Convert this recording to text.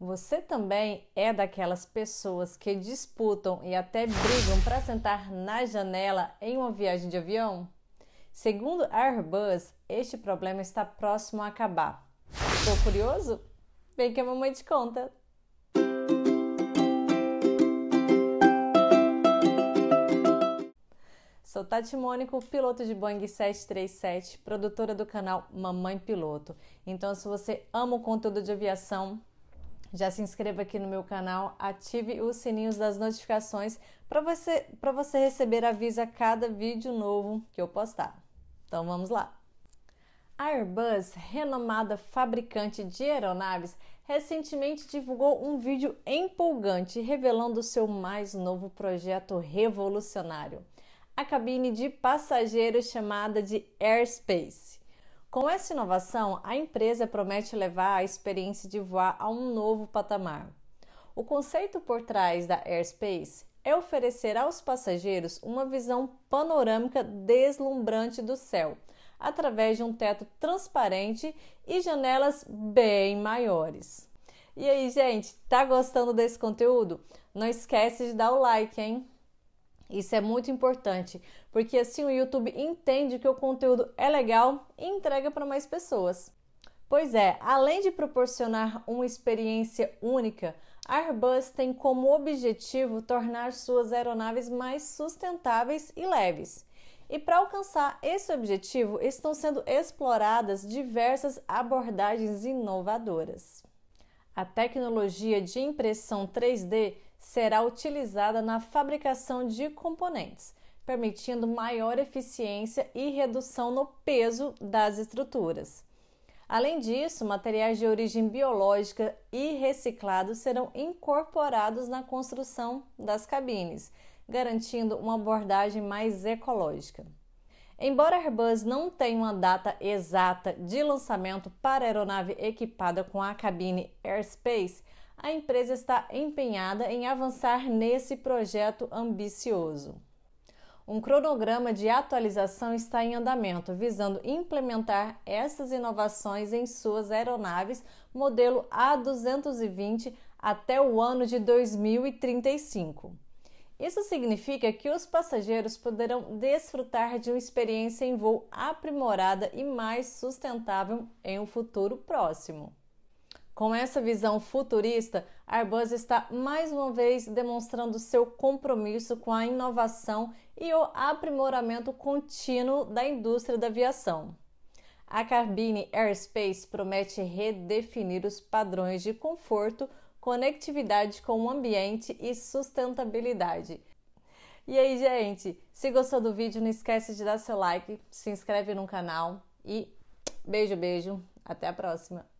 Você também é daquelas pessoas que disputam e até brigam para sentar na janela em uma viagem de avião? Segundo a Airbus, este problema está próximo a acabar. Ficou curioso? Vem que a mamãe te conta! Sou Tati Mônico, piloto de Boeing 737, produtora do canal Mamãe Piloto. Então, se você ama o conteúdo de aviação, já se inscreva aqui no meu canal, ative os sininhos das notificações para você, você receber aviso a cada vídeo novo que eu postar. Então vamos lá! A Airbus, renomada fabricante de aeronaves, recentemente divulgou um vídeo empolgante revelando seu mais novo projeto revolucionário: a cabine de passageiros chamada de Airspace. Com essa inovação, a empresa promete levar a experiência de voar a um novo patamar. O conceito por trás da Airspace é oferecer aos passageiros uma visão panorâmica deslumbrante do céu, através de um teto transparente e janelas bem maiores. E aí, gente, tá gostando desse conteúdo? Não esquece de dar o like, hein? Isso é muito importante, porque assim o YouTube entende que o conteúdo é legal e entrega para mais pessoas. Pois é, além de proporcionar uma experiência única, a Airbus tem como objetivo tornar suas aeronaves mais sustentáveis e leves. E para alcançar esse objetivo, estão sendo exploradas diversas abordagens inovadoras. A tecnologia de impressão 3D será utilizada na fabricação de componentes, permitindo maior eficiência e redução no peso das estruturas. Além disso, materiais de origem biológica e reciclados serão incorporados na construção das cabines, garantindo uma abordagem mais ecológica. Embora a Airbus não tenha uma data exata de lançamento para a aeronave equipada com a cabine Airspace, a empresa está empenhada em avançar nesse projeto ambicioso. Um cronograma de atualização está em andamento, visando implementar essas inovações em suas aeronaves modelo A220 até o ano de 2035. Isso significa que os passageiros poderão desfrutar de uma experiência em voo aprimorada e mais sustentável em um futuro próximo. Com essa visão futurista, a Airbus está mais uma vez demonstrando seu compromisso com a inovação e o aprimoramento contínuo da indústria da aviação. A Carbine Airspace promete redefinir os padrões de conforto, conectividade com o ambiente e sustentabilidade. E aí, gente, se gostou do vídeo, não esquece de dar seu like, se inscreve no canal e beijo, beijo, até a próxima.